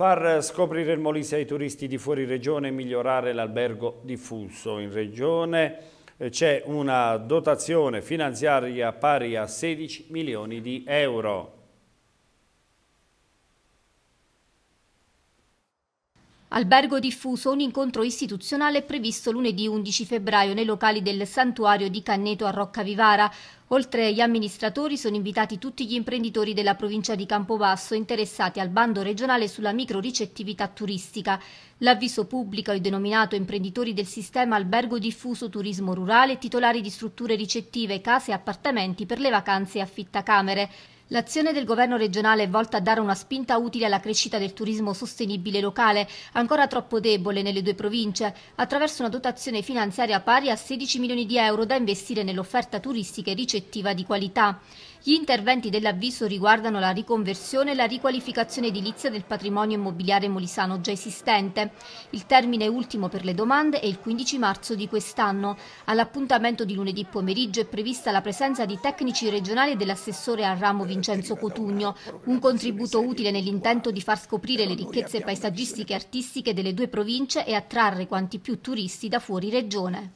Far scoprire il Molise ai turisti di fuori regione e migliorare l'albergo diffuso in regione eh, c'è una dotazione finanziaria pari a 16 milioni di euro. Albergo diffuso, un incontro istituzionale è previsto lunedì 11 febbraio nei locali del santuario di Canneto a Roccavivara. Oltre agli amministratori sono invitati tutti gli imprenditori della provincia di Campobasso interessati al bando regionale sulla microricettività turistica. L'avviso pubblico è denominato imprenditori del sistema albergo diffuso turismo rurale, titolari di strutture ricettive, case e appartamenti per le vacanze e affittacamere. L'azione del governo regionale è volta a dare una spinta utile alla crescita del turismo sostenibile locale, ancora troppo debole nelle due province, attraverso una dotazione finanziaria pari a 16 milioni di euro da investire nell'offerta turistica e ricettiva di qualità. Gli interventi dell'avviso riguardano la riconversione e la riqualificazione edilizia del patrimonio immobiliare molisano già esistente. Il termine ultimo per le domande è il 15 marzo di quest'anno. All'appuntamento di lunedì pomeriggio è prevista la presenza di tecnici regionali e dell'assessore al ramo Vincenzo Cotugno, un contributo utile nell'intento di far scoprire le ricchezze paesaggistiche e artistiche delle due province e attrarre quanti più turisti da fuori regione.